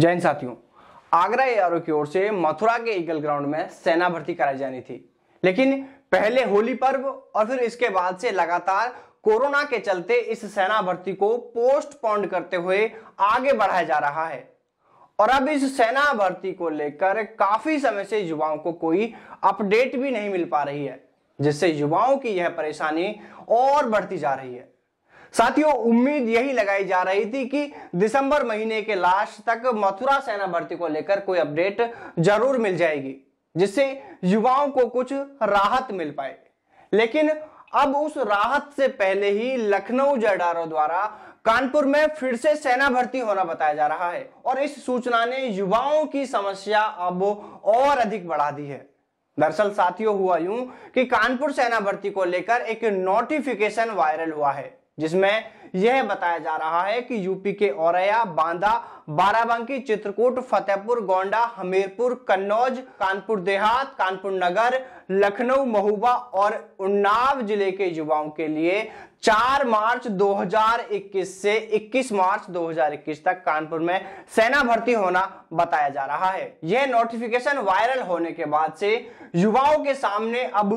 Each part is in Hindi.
जैन साथियों आगरा एआरओ की ओर से मथुरा के ईगल ग्राउंड में सेना भर्ती कराई जानी थी लेकिन पहले होली पर्व और फिर इसके बाद से लगातार कोरोना के चलते इस सेना भर्ती को पोस्टपोन्ड करते हुए आगे बढ़ाया जा रहा है और अब इस सेना भर्ती को लेकर काफी समय से युवाओं को कोई अपडेट भी नहीं मिल पा रही है जिससे युवाओं की यह परेशानी और बढ़ती जा रही है साथियों उम्मीद यही लगाई जा रही थी कि दिसंबर महीने के लास्ट तक मथुरा सेना भर्ती को लेकर कोई अपडेट जरूर मिल जाएगी जिससे युवाओं को कुछ राहत मिल पाए लेकिन अब उस राहत से पहले ही लखनऊ जडारो द्वारा कानपुर में फिर से सेना भर्ती होना बताया जा रहा है और इस सूचना ने युवाओं की समस्या अब और अधिक बढ़ा दी है दरअसल साथियों हुआ यूं कि कानपुर सेना भर्ती को लेकर एक नोटिफिकेशन वायरल हुआ है जिसमें यह बताया जा रहा है कि यूपी के औरैया बांदा बाराबंकी चित्रकूट फतेहपुर गोंडा हमीरपुर कन्नौज कानपुर देहात कानपुर नगर लखनऊ महुबा और उन्नाव जिले के युवाओं के लिए 4 मार्च 2021 से 21 मार्च 2021 तक कानपुर में सेना भर्ती होना बताया जा रहा है यह नोटिफिकेशन वायरल होने के बाद से युवाओं के सामने अब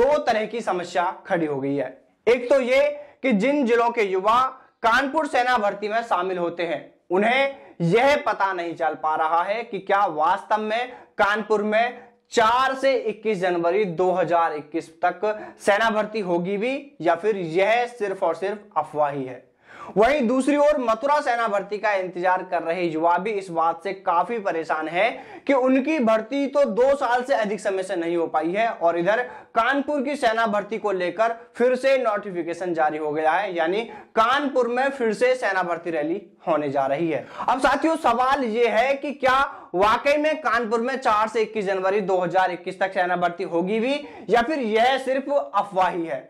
दो तरह की समस्या खड़ी हो गई है एक तो ये कि जिन जिलों के युवा कानपुर सेना भर्ती में शामिल होते हैं उन्हें यह पता नहीं चल पा रहा है कि क्या वास्तव में कानपुर में 4 से 21 जनवरी 2021 तक सेना भर्ती होगी भी या फिर यह सिर्फ और सिर्फ अफवाही है वहीं दूसरी ओर मथुरा सेना भर्ती का इंतजार कर रहे युवा भी इस बात से काफी परेशान है कि उनकी भर्ती तो दो साल से अधिक समय से नहीं हो पाई है और इधर कानपुर की सेना भर्ती को लेकर फिर से नोटिफिकेशन जारी हो गया है यानी कानपुर में फिर से सेना भर्ती रैली होने जा रही है अब साथियों सवाल यह है कि क्या वाकई में कानपुर में 4 से 21 जनवरी 2021 तक सेना भर्ती होगी भी या फिर यह सिर्फ अफवाही है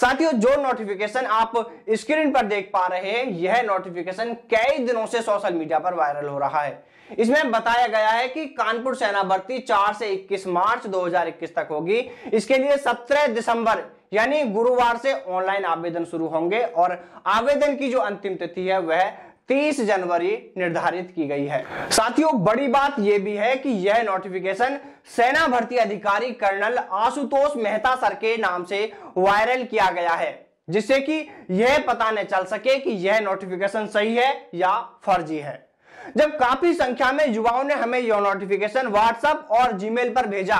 साथियों जो नोटिफिकेशन आप स्क्रीन पर देख पा रहे हैं यह नोटिफिकेशन कई दिनों से सोशल मीडिया पर वायरल हो रहा है इसमें बताया गया है कि कानपुर सेना भर्ती 4 से 21 मार्च 2021 तक होगी इसके लिए 17 दिसंबर यानी गुरुवार से ऑनलाइन आवेदन शुरू होंगे और आवेदन की जो अंतिम तिथि है वह 30 जनवरी निर्धारित की गई है साथियों बड़ी बात यह भी है कि यह नोटिफिकेशन सेना भर्ती अधिकारी कर्नल आशुतोष मेहता सर के नाम से वायरल किया गया है जिससे कि यह पता न चल सके कि यह नोटिफिकेशन सही है या फर्जी है जब काफी संख्या में युवाओं ने हमें यह नोटिफिकेशन व्हाट्सएप और जीमेल पर भेजा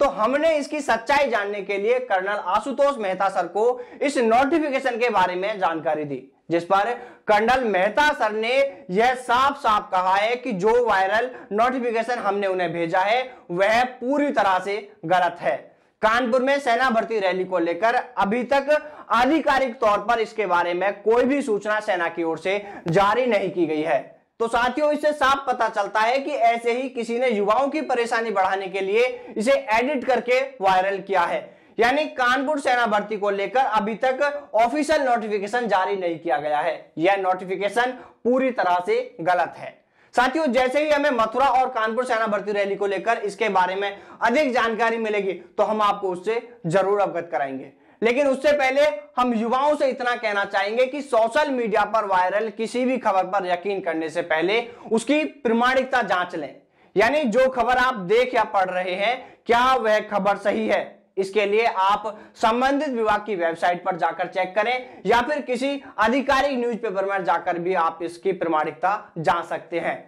तो हमने इसकी सच्चाई जानने के लिए कर्नल आशुतोष मेहता सर को इस नोटिफिकेशन के बारे में जानकारी दी जिस पर कर्नल मेहता सर ने यह साफ साफ कहा है कि जो वायरल नोटिफिकेशन हमने उन्हें भेजा है वह पूरी तरह से गलत है कानपुर में सेना भर्ती रैली को लेकर अभी तक आधिकारिक तौर पर इसके बारे में कोई भी सूचना सेना की ओर से जारी नहीं की गई है तो साथियों इससे साफ पता चलता है कि ऐसे ही किसी ने युवाओं की परेशानी बढ़ाने के लिए इसे एडिट करके वायरल किया है यानी कानपुर सेना भर्ती को लेकर अभी तक ऑफिशियल नोटिफिकेशन जारी नहीं किया गया है यह नोटिफिकेशन पूरी तरह से गलत है साथियों जैसे ही हमें मथुरा और कानपुर सेना भर्ती रैली को लेकर इसके बारे में अधिक जानकारी मिलेगी तो हम आपको उससे जरूर अवगत कराएंगे लेकिन उससे पहले हम युवाओं से इतना कहना चाहेंगे कि सोशल मीडिया पर वायरल किसी भी खबर पर यकीन करने से पहले उसकी प्रमाणिकता जांच लें यानी जो खबर आप देख या पढ़ रहे हैं क्या वह खबर सही है इसके लिए आप संबंधित विभाग की वेबसाइट पर जाकर चेक करें या फिर किसी आधिकारिक न्यूज पेपर में जाकर भी आप इसकी प्रमाणिकता जान सकते हैं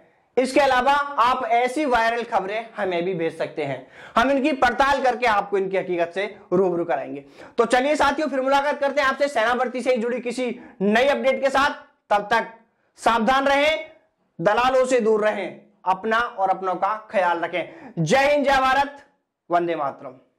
इसके अलावा आप ऐसी वायरल खबरें हमें भी भेज सकते हैं हम इनकी पड़ताल करके आपको इनकी हकीकत से रूबरू कराएंगे तो चलिए साथियों फिर मुलाकात करते हैं आपसे सेना भर्ती से जुड़ी किसी नई अपडेट के साथ तब तक सावधान रहें दलालों से दूर रहें अपना और अपनों का ख्याल रखें जय हिंद जय भारत वंदे मातरम